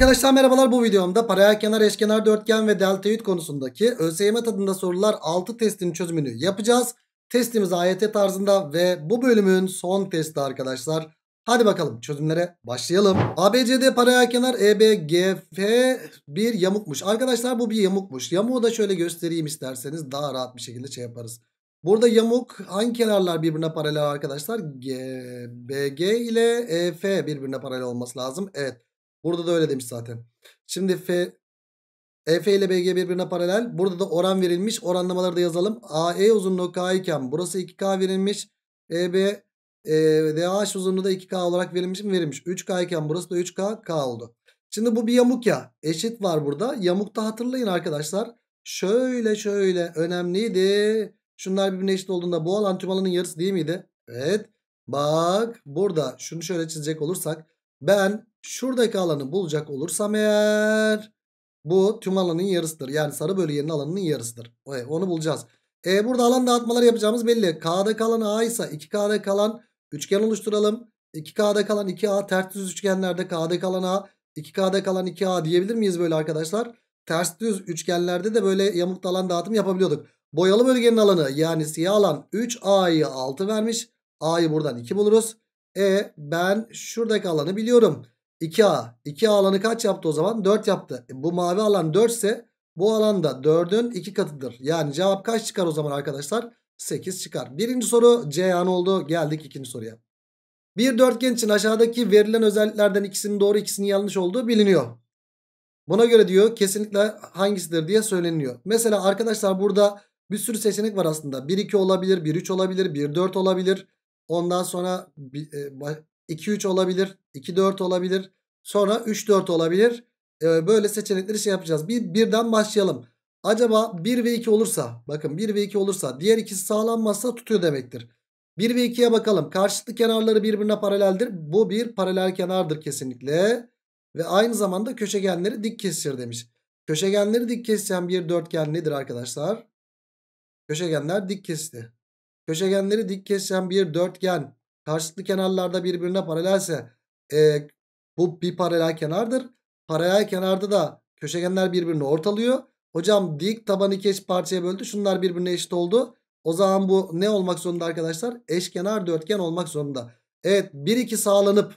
Arkadaşlar merhabalar bu videomda paralelkenar eşkenar dörtgen ve deltoid konusundaki ÖSYM tadında sorular 6 testinin çözümünü yapacağız. Testimiz AYT tarzında ve bu bölümün son testi arkadaşlar. Hadi bakalım çözümlere başlayalım. ABCD paralelkenar, EBGF bir yamukmuş. Arkadaşlar bu bir yamukmuş. Yamuğu da şöyle göstereyim isterseniz daha rahat bir şekilde şey yaparız. Burada yamuk hangi kenarlar birbirine paralel arkadaşlar? GBG ile EF birbirine paralel olması lazım. Evet. Burada da öyle demiş zaten. Şimdi F EF ile BG birbirine paralel. Burada da oran verilmiş. Oranlamaları da yazalım. AE uzunluğu K iken burası 2K verilmiş. EB e, e DH uzunluğu da 2K olarak verilmiş mi? Verilmiş. 3K iken burası da 3K K oldu. Şimdi bu bir yamuk ya. Eşit var burada. Yamukta hatırlayın arkadaşlar. Şöyle şöyle önemliydi. Şunlar birbirine eşit olduğunda bu alan tüm alanın yarısı değil miydi? Evet. Bak burada şunu şöyle çizecek olursak ben şuradaki alanı bulacak olursam eğer bu tüm alanın yarısıdır. Yani sarı bölgenin alanının yarısıdır. E, onu bulacağız. E, burada alan dağıtmaları yapacağımız belli. K'da kalan A ise 2K'da kalan üçgen oluşturalım. 2K'da kalan 2A ters düz üçgenlerde K'da kalan A 2K'da kalan 2A diyebilir miyiz böyle arkadaşlar? Ters düz üçgenlerde de böyle yamukta alan dağıtım yapabiliyorduk. Boyalı bölgenin alanı yani siyah alan 3A'yı 6 vermiş. A'yı buradan 2 buluruz. E ben şuradaki alanı biliyorum. 2A. 2A alanı kaç yaptı o zaman? 4 yaptı. E, bu mavi alan 4 ise bu alanda 4'ün 2 katıdır. Yani cevap kaç çıkar o zaman arkadaşlar? 8 çıkar. Birinci soru C yanı oldu. Geldik ikinci soruya. Bir dörtgen için aşağıdaki verilen özelliklerden ikisinin doğru ikisinin yanlış olduğu biliniyor. Buna göre diyor kesinlikle hangisidir diye söyleniyor. Mesela arkadaşlar burada bir sürü seçenek var aslında. 1-2 olabilir, 1-3 olabilir, 1-4 olabilir. Ondan sonra 2-3 e, olabilir. 2-4 olabilir. Sonra 3-4 olabilir. E, böyle seçenekleri şey yapacağız. Bir, birden başlayalım. Acaba 1 ve 2 olursa bakın 1 ve 2 olursa diğer ikisi sağlanmazsa tutuyor demektir. 1 ve 2'ye bakalım. Karşılıklı kenarları birbirine paraleldir. Bu bir paralel kenardır kesinlikle. Ve aynı zamanda köşegenleri dik kesir demiş. Köşegenleri dik kesen bir dörtgen nedir arkadaşlar? Köşegenler dik kesti. Köşegenleri dik kesen bir dörtgen karşılıklı kenarlarda birbirine paralelse e, bu bir paralel kenardır. Paralel kenarda da köşegenler birbirini ortalıyor. Hocam dik tabanı iki parçaya böldü. Şunlar birbirine eşit oldu. O zaman bu ne olmak zorunda arkadaşlar? Eşkenar dörtgen olmak zorunda. Evet 1-2 sağlanıp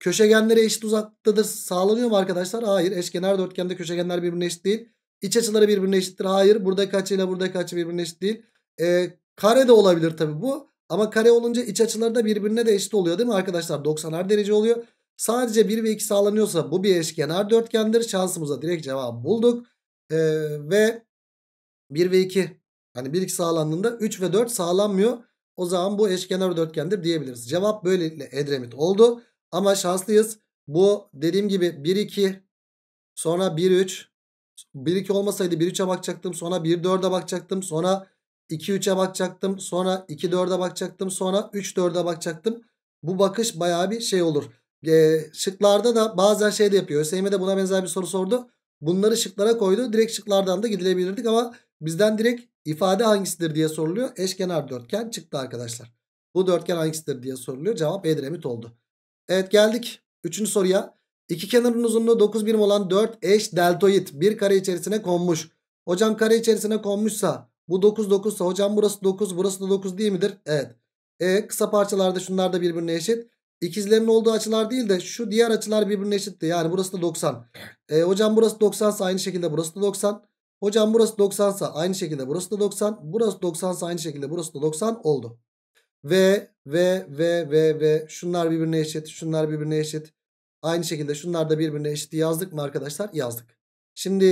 köşegenleri eşit uzaklıktadır sağlanıyor mu arkadaşlar? Hayır eşkenar dörtgende köşegenler birbirine eşit değil. İç açıları birbirine eşittir. Hayır buradaki açıyla buradaki açı birbirine eşit değil. E, Kare de olabilir tabi bu. Ama kare olunca iç açıları da birbirine de eşit oluyor değil mi arkadaşlar? 90'ar derece oluyor. Sadece 1 ve 2 sağlanıyorsa bu bir eşkenar dörtgendir. Şansımıza direkt cevabı bulduk. Ee, ve 1 ve 2 hani 1 2 sağlandığında 3 ve 4 sağlanmıyor. O zaman bu eşkenar dörtgendir diyebiliriz. Cevap böylelikle Edremit oldu. Ama şanslıyız. Bu dediğim gibi 1 2 sonra 1 3 1 2 olmasaydı 1 3'e bakacaktım. Sonra 1 4'e bakacaktım. Sonra 2-3'e bakacaktım. Sonra 2-4'e bakacaktım. Sonra 3-4'e bakacaktım. Bu bakış baya bir şey olur. E, şıklarda da bazen şey de yapıyor. ÖSYM de buna benzer bir soru sordu. Bunları şıklara koydu. Direkt şıklardan da gidilebilirdik ama bizden direkt ifade hangisidir diye soruluyor. Eşkenar dörtgen çıktı arkadaşlar. Bu dörtgen hangisidir diye soruluyor. Cevap Edremit oldu. Evet geldik. Üçüncü soruya. İki kenarın uzunluğu 9 birim olan 4 eş deltoid bir kare içerisine konmuş. Hocam kare içerisine konmuşsa bu 9 9 hocam burası 9 burası da 9 değil midir? Evet. E kısa parçalarda şunlar da birbirine eşit. İkizlerin olduğu açılar değil de şu diğer açılar birbirine eşitti. Yani burası da 90. E, hocam burası 90 aynı şekilde burası da 90. Hocam burası 90 aynı şekilde burası da 90. Burası 90 aynı şekilde burası da 90 oldu. Ve ve ve ve ve şunlar birbirine eşit. Şunlar birbirine eşit. Aynı şekilde şunlar da birbirine eşit yazdık mı arkadaşlar? Yazdık. Şimdi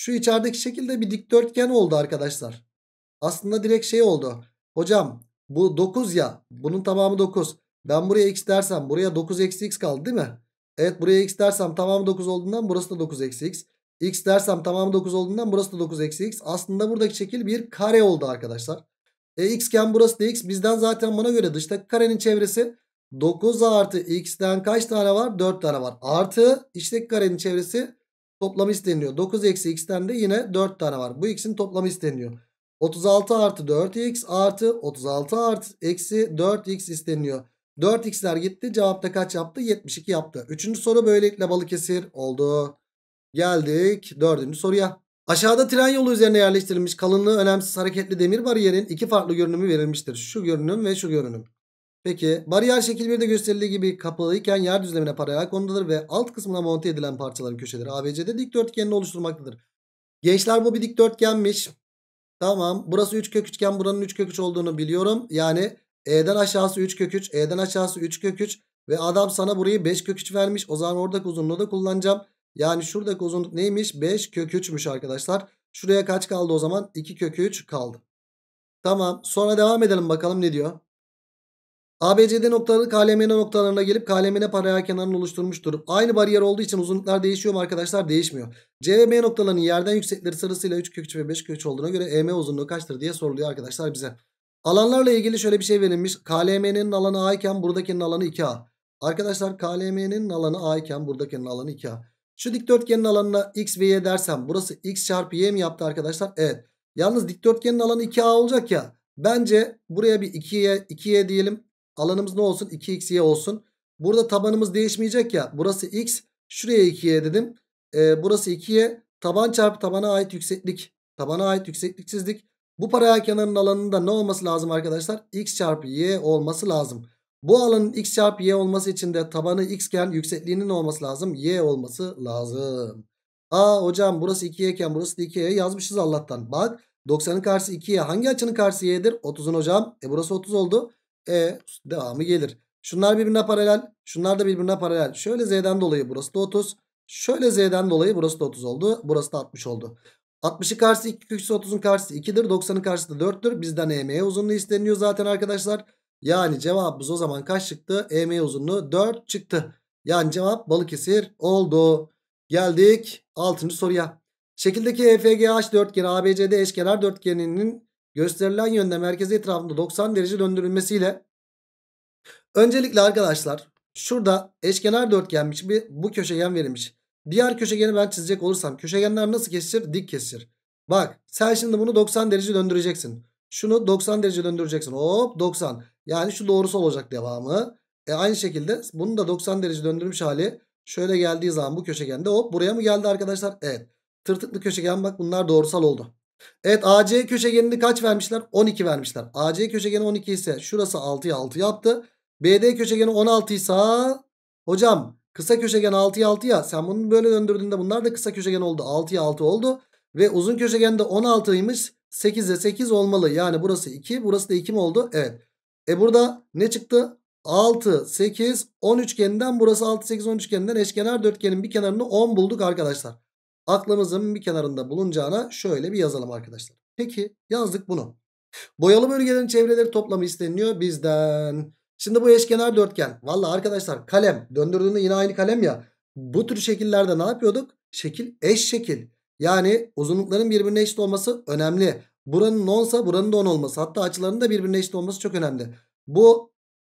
şu içerideki şekilde bir dikdörtgen oldu arkadaşlar. Aslında direkt şey oldu. Hocam bu 9 ya. Bunun tamamı 9. Ben buraya x dersem buraya 9 eksi x kaldı değil mi? Evet buraya x dersem tamamı 9 olduğundan burası da 9 eksi x. x dersem tamamı 9 olduğundan burası da 9 eksi x. Aslında buradaki şekil bir kare oldu arkadaşlar. E xken burası da x. Bizden zaten buna göre dıştaki karenin çevresi 9 artı x'ten kaç tane var? 4 tane var. Artı içteki karenin çevresi toplamı isteniyor. 9 eksi x'ten de yine 4 tane var. Bu x'in toplamı isteniyor. 36 artı 4x artı 36 artı eksi 4x isteniyor. 4x'ler gitti. Cevapta kaç yaptı? 72 yaptı. Üçüncü soru böylelikle Balıkesir oldu. Geldik dördüncü soruya. Aşağıda tren yolu üzerine yerleştirilmiş kalınlığı önemsiz hareketli demir bariyerin iki farklı görünümü verilmiştir. Şu görünüm ve şu görünüm. Peki bariyer şekil 1'de gösterildiği gibi kapalıyken yer düzlemine paralel konudadır ve alt kısmına monte edilen parçaların köşeleri ABC'de dikdörtgenini oluşturmaktadır. Gençler bu bir dikdörtgenmiş. Tamam burası 3 kök 3 buranın 3 kök 3 olduğunu biliyorum. Yani E'den aşağısı 3 kök 3 E'den aşağısı 3 kök 3 ve adam sana burayı 5 kök 3 vermiş. O zaman oradaki uzunluğu da kullanacağım. Yani şuradaki uzunluk neymiş? 5 kök 3'müş arkadaşlar. Şuraya kaç kaldı o zaman? 2 kök 3 kaldı. Tamam sonra devam edelim bakalım ne diyor. ABCD noktaları KLMN noktalarına gelip KLMN paralel kenarını oluşturmuştur. Aynı bariyer olduğu için uzunluklar değişiyor mu arkadaşlar? Değişmiyor. C ve B noktalarının yerden yüksekleri sırasıyla 3 kök 3 ve 5 kök 3 olduğuna göre EM uzunluğu kaçtır diye soruluyor arkadaşlar bize. Alanlarla ilgili şöyle bir şey verilmiş. KLM'nin alanı A iken buradakinin alanı 2A. Arkadaşlar KLM'nin alanı A iken buradakinin alanı 2A. Şu dikdörtgenin alanına x ve y dersem burası x çarpı y mi yaptı arkadaşlar? Evet. Yalnız dikdörtgenin alanı 2A olacak ya. Bence buraya bir 2y, 2y diyelim. Alanımız ne olsun? 2xy olsun. Burada tabanımız değişmeyecek ya. Burası x. Şuraya 2y dedim. E, burası 2y. Taban çarpı tabana ait yükseklik. Tabana ait yükseklik çizdik. Bu paralel kenarın alanında ne olması lazım arkadaşlar? x çarpı y olması lazım. Bu alanın x çarpı y olması için de tabanı xken yüksekliğinin olması lazım? y olması lazım. Aa hocam burası 2y iken burası da 2y yazmışız Allah'tan. Bak 90'ın karşısı 2y. Hangi açının karşısı y'dir? 30'un hocam. E burası 30 oldu. E devamı gelir. Şunlar birbirine paralel. Şunlar da birbirine paralel. Şöyle Z'den dolayı burası da 30. Şöyle Z'den dolayı burası da 30 oldu. Burası da 60 oldu. 60'ı karşısı 2 köşesi 30'un karşısı 2'dir. 90'ın karşısı da 4'tür. Bizden EM'ye uzunluğu isteniyor zaten arkadaşlar. Yani cevabımız o zaman kaç çıktı? EM uzunluğu 4 çıktı. Yani cevap Balıkesir oldu. Geldik 6. soruya. Şekildeki EFGH dörtgeni ABCD eşkenar dörtgeninin gösterilen yönde merkezi etrafında 90 derece döndürülmesiyle öncelikle arkadaşlar şurada eşkenar dörtgenmiş bir bu köşegen verilmiş. Diğer köşegeni ben çizecek olursam köşegenler nasıl kesişir? Dik kesişir. Bak sen şimdi bunu 90 derece döndüreceksin. Şunu 90 derece döndüreceksin. Hop 90. Yani şu doğrusu olacak devamı. E aynı şekilde bunu da 90 derece döndürmüş hali. Şöyle geldiği zaman bu köşegende hop buraya mı geldi arkadaşlar? Evet. Tırtıklı köşegen bak bunlar doğrusal oldu. Evet AC köşegenini kaç vermişler? 12 vermişler. AC köşegeni 12 ise şurası 6'ya 6 yaptı. BD köşegeni 16 ise hocam kısa köşegen 6'ya 6 ya sen bunu böyle döndürdüğünde bunlar da kısa köşegen oldu. 6'ya 6 oldu. Ve uzun köşegen de 16'ymış. 8'e 8 olmalı. Yani burası 2 burası da 2 mi oldu? Evet. E burada ne çıktı? 6, 8, 10 üçgeninden burası 6, 8, 10 üçgeninden eşkenar dörtgenin bir kenarını 10 bulduk arkadaşlar aklımızın bir kenarında bulunacağına şöyle bir yazalım arkadaşlar. Peki yazdık bunu. Boyalı bölgelerin çevreleri toplamı isteniyor bizden. Şimdi bu eşkenar dörtgen. Valla arkadaşlar kalem döndürdüğünde yine aynı kalem ya. Bu tür şekillerde ne yapıyorduk? Şekil eş şekil. Yani uzunlukların birbirine eşit olması önemli. Buranın 10'sa buranın da 10 olması. Hatta açılarının da birbirine eşit olması çok önemli. Bu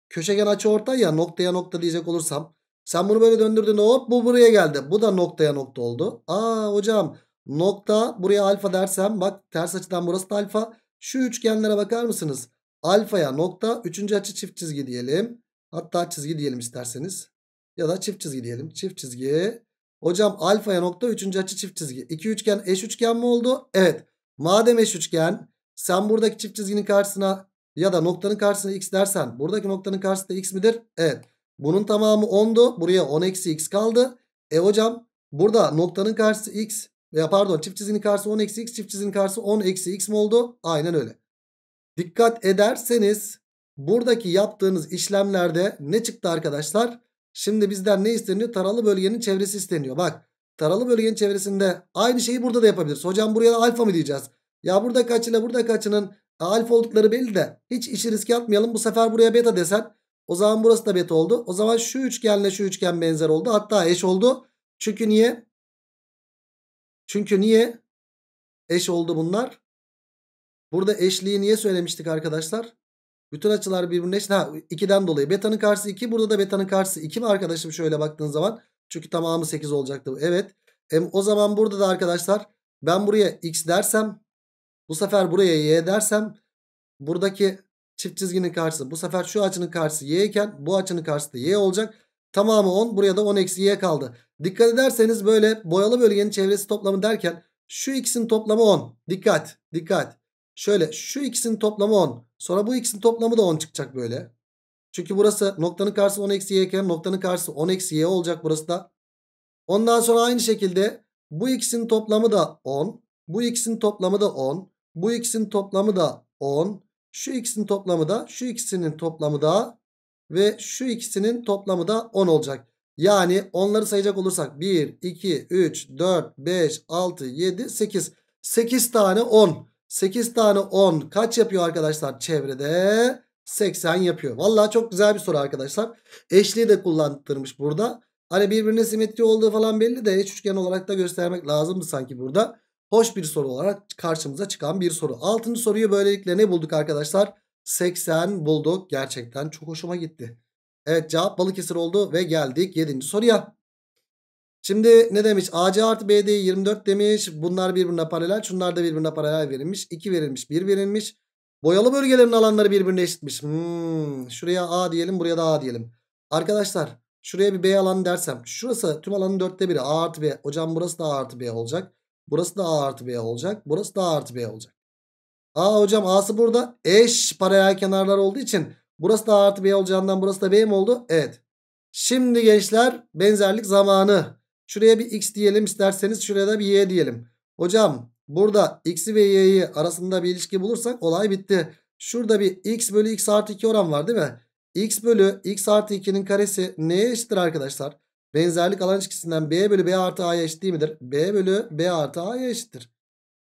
köşegen açı orta ya noktaya nokta diyecek olursam. Sen bunu böyle döndürdün hop bu buraya geldi. Bu da noktaya nokta oldu. Aa hocam nokta buraya alfa dersem bak ters açıdan burası da alfa. Şu üçgenlere bakar mısınız? Alfaya nokta üçüncü açı çift çizgi diyelim. Hatta çizgi diyelim isterseniz. Ya da çift çizgi diyelim. Çift çizgi. Hocam alfaya nokta üçüncü açı çift çizgi. İki üçgen eş üçgen mi oldu? Evet. Madem eş üçgen sen buradaki çift çizginin karşısına ya da noktanın karşısına x dersen buradaki noktanın karşısında x midir? Evet. Bunun tamamı 10'du. Buraya 10 eksi x kaldı. E hocam burada noktanın karşısı x veya pardon çift çizginin karşısı 10 eksi x çift çizginin karşısı 10 eksi x mi oldu? Aynen öyle. Dikkat ederseniz buradaki yaptığınız işlemlerde ne çıktı arkadaşlar? Şimdi bizden ne isteniyor? Taralı bölgenin çevresi isteniyor. Bak taralı bölgenin çevresinde aynı şeyi burada da yapabiliriz. Hocam buraya alfa mı diyeceğiz? Ya burada kaç burada kaçının e, alfa oldukları belli de hiç işi riske atmayalım. Bu sefer buraya beta desen o zaman burası da bet oldu. O zaman şu üçgenle şu üçgen benzer oldu. Hatta eş oldu. Çünkü niye? Çünkü niye eş oldu bunlar? Burada eşliği niye söylemiştik arkadaşlar? Bütün açılar birbirine eş. Ha 2'den dolayı. Beta'nın karşısı 2. Burada da beta'nın karşısı 2 mi arkadaşım şöyle baktığın zaman? Çünkü tamamı 8 olacaktı. Evet. E, o zaman burada da arkadaşlar ben buraya x dersem bu sefer buraya y dersem buradaki Çift çizginin karşısı. Bu sefer şu açının karşısı y iken bu açının karşısı da y olacak. Tamamı 10. Buraya da 10 eksi y kaldı. Dikkat ederseniz böyle boyalı bölgenin çevresi toplamı derken şu ikisinin toplamı 10. Dikkat. Dikkat. Şöyle şu ikisinin toplamı 10. Sonra bu ikisinin toplamı da 10 çıkacak böyle. Çünkü burası noktanın karşısı 10 eksi y iken noktanın karşısı 10 eksi y olacak burası da. Ondan sonra aynı şekilde bu ikisinin toplamı da 10. Bu ikisinin toplamı da 10. Bu ikisinin toplamı da 10. Şu ikisinin toplamı da şu ikisinin toplamı da ve şu ikisinin toplamı da 10 olacak. Yani onları sayacak olursak 1, 2, 3, 4, 5, 6, 7, 8. 8 tane 10. 8 tane 10 kaç yapıyor arkadaşlar çevrede? 80 yapıyor. Valla çok güzel bir soru arkadaşlar. Eşliği de kullandırmış burada. Hani birbirine simetri olduğu falan belli de eş üçgen olarak da göstermek lazımdı sanki burada hoş bir soru olarak karşımıza çıkan bir soru. Altıncı soruyu böylelikle ne bulduk arkadaşlar? 80 bulduk. Gerçekten çok hoşuma gitti. Evet cevap Balıkesir oldu ve geldik 7. soruya. Şimdi ne demiş? AC artı BD 24 demiş. Bunlar birbirine paralel. Şunlar da birbirine paralel verilmiş. 2 verilmiş 1 verilmiş. Boyalı bölgelerin alanları birbirine eşitmiş. Hmm, şuraya A diyelim buraya da A diyelim. Arkadaşlar şuraya bir B alanı dersem. Şurası tüm alanın 4'te biri A artı B. Hocam burası da A artı B olacak. Burası da A artı B olacak. Burası da A artı B olacak. A hocam A'sı burada. Eş paralel kenarlar olduğu için burası da A artı B olacağından burası da B mi oldu? Evet. Şimdi gençler benzerlik zamanı. Şuraya bir X diyelim isterseniz şuraya da bir Y diyelim. Hocam burada X'i ve Y'yi arasında bir ilişki bulursak olay bitti. Şurada bir X bölü X artı 2 oran var değil mi? X bölü X artı 2'nin karesi neye eşittir arkadaşlar? Benzerlik alan ilişkisinden b bölü b artı a'ya eşit değil midir? b bölü b artı a'ya eşittir.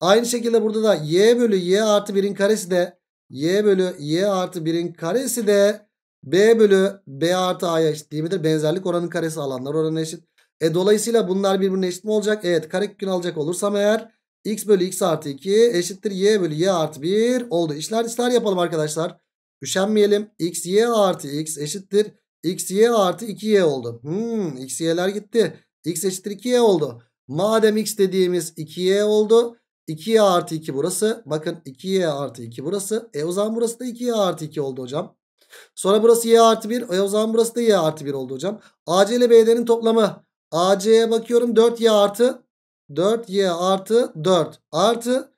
Aynı şekilde burada da y bölü y artı 1'in karesi de y bölü y artı 1'in karesi de b bölü b artı a'ya eşit değil midir? Benzerlik oranın karesi alanlar oranı eşit. E dolayısıyla bunlar birbirine eşit mi olacak? Evet kare karekök alacak olursam eğer x bölü x artı 2 eşittir y bölü y artı 1 oldu. İşler işler yapalım arkadaşlar. Üşenmeyelim. x y artı x eşittir. X, Y artı 2Y oldu. Hmm, X, Y'ler gitti. X eşittir 2Y oldu. Madem X dediğimiz 2Y oldu. 2Y artı 2 burası. Bakın 2Y artı 2 burası. E o zaman burası da 2Y artı 2 oldu hocam. Sonra burası Y artı 1. E o zaman burası da Y artı 1 oldu hocam. AC ile BD'nin toplamı. AC'ye bakıyorum 4Y artı 4Y artı 4 artı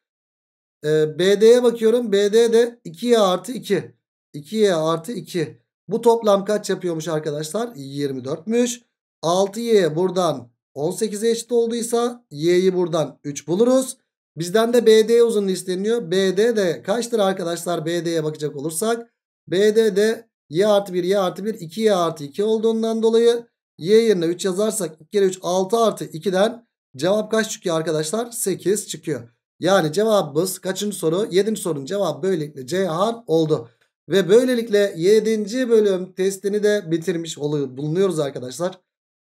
e, BD'ye bakıyorum. BD de 2Y artı 2. 2Y artı 2. Bu toplam kaç yapıyormuş arkadaşlar? 24'müş. 6y buradan 18'e eşit olduysa y'yi buradan 3 buluruz. Bizden de BD uzunluğu isteniyor. BD de kaçtır arkadaşlar? BD'ye bakacak olursak. BD de y artı 1, y artı 1, 2y artı 2 olduğundan dolayı y yerine 3 yazarsak 2 kere 3 6 artı 2'den cevap kaç çıkıyor arkadaşlar? 8 çıkıyor. Yani cevabımız kaçıncı soru? 7. sorunun cevabı böylelikle C oldu. Ve böylelikle 7. bölüm testini de bitirmiş oluyor, bulunuyoruz arkadaşlar.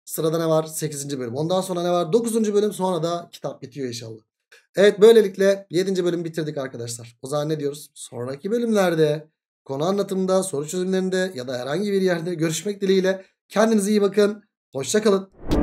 Sırada ne var? 8. bölüm. Ondan sonra ne var? 9. bölüm sonra da kitap bitiyor inşallah. Evet böylelikle 7. bölüm bitirdik arkadaşlar. O zaman ne diyoruz? Sonraki bölümlerde konu anlatımında, soru çözümlerinde ya da herhangi bir yerde görüşmek dileğiyle kendinize iyi bakın. Hoşça kalın.